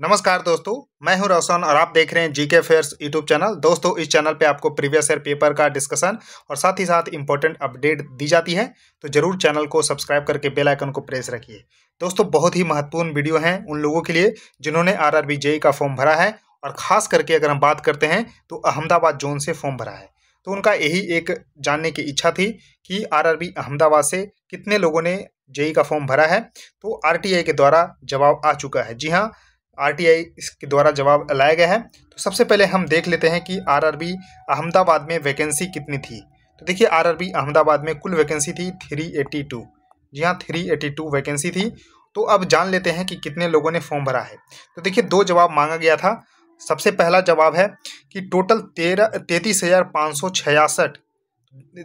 नमस्कार दोस्तों मैं हूं रोशन और आप देख रहे हैं जीके फेयर्स यूट्यूब चैनल दोस्तों इस चैनल पे आपको प्रीवियस ईयर पेपर का डिस्कशन और साथ ही साथ इंपॉर्टेंट अपडेट दी जाती है तो जरूर चैनल को सब्सक्राइब करके बेल आइकन को प्रेस रखिए दोस्तों बहुत ही महत्वपूर्ण वीडियो हैं उन लोगों के लिए जिन्होंने आर आर का फॉर्म भरा है और ख़ास करके अगर हम बात करते हैं तो अहमदाबाद जोन से फॉर्म भरा है तो उनका यही एक जानने की इच्छा थी कि आर अहमदाबाद से कितने लोगों ने जेई e का फॉर्म भरा है तो आर के द्वारा जवाब आ चुका है जी हाँ आरटीआई इसके द्वारा जवाब लाया गया है तो सबसे पहले हम देख लेते हैं कि आरआरबी अहमदाबाद में वैकेंसी कितनी थी तो देखिए आरआरबी अहमदाबाद में कुल वैकेंसी थी 382 जी हाँ 382 वैकेंसी थी तो अब जान लेते हैं कि कितने लोगों ने फॉर्म भरा है तो देखिए दो जवाब मांगा गया था सबसे पहला जवाब है कि टोटल तेरह तैंतीस हज़ार पाँच सौ छियासठ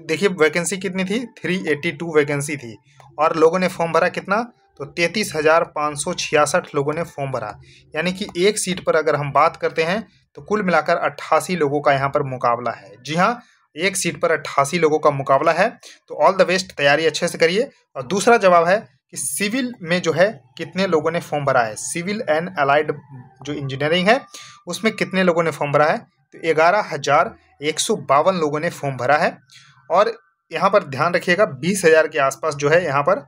देखिए वैकेंसी कितनी थी 382 वैकेंसी थी और लोगों ने फॉर्म भरा कितना तो तैंतीस हज़ार पाँच सौ छियासठ लोगों ने फॉर्म भरा यानी कि एक सीट पर अगर हम बात करते हैं तो कुल मिलाकर अट्ठासी लोगों का यहाँ पर मुकाबला है जी हाँ एक सीट पर अट्ठासी लोगों का मुकाबला है तो ऑल द बेस्ट तैयारी अच्छे से करिए और दूसरा जवाब है कि सिविल में जो है कितने लोगों ने फॉर्म भरा है सिविल एंड अलाइड जो इंजीनियरिंग है उसमें कितने लोगों ने फॉर्म भरा है तो ग्यारह हज़ार एक सौ बावन लोगों ने फॉर्म भरा है और यहाँ पर ध्यान रखिएगा बीस हज़ार के आसपास जो है यहाँ पर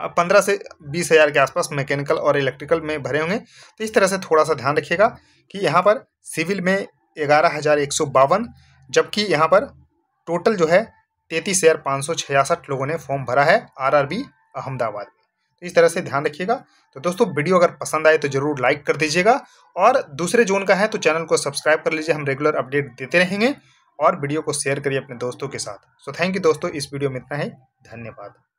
पंद्रह से बीस हज़ार के आसपास मैकेनिकल और इलेक्ट्रिकल में भरे होंगे तो इस तरह से थोड़ा सा ध्यान रखिएगा कि यहाँ पर सिविल में ग्यारह हज़ार एक सौ बावन जबकि यहाँ पर टोटल जो है तैंतीस हज़ार पाँच सौ छियासठ लोगों ने फॉर्म भरा है आरआरबी अहमदाबाद में तो इस तरह से ध्यान रखिएगा तो दोस्तों वीडियो अगर पसंद आए तो ज़रूर लाइक कर दीजिएगा और दूसरे जोन का है तो चैनल को सब्सक्राइब कर लीजिए हम रेगुलर अपडेट देते रहेंगे और वीडियो को शेयर करिए अपने दोस्तों के साथ सो थैंक यू दोस्तों इस वीडियो में इतना ही धन्यवाद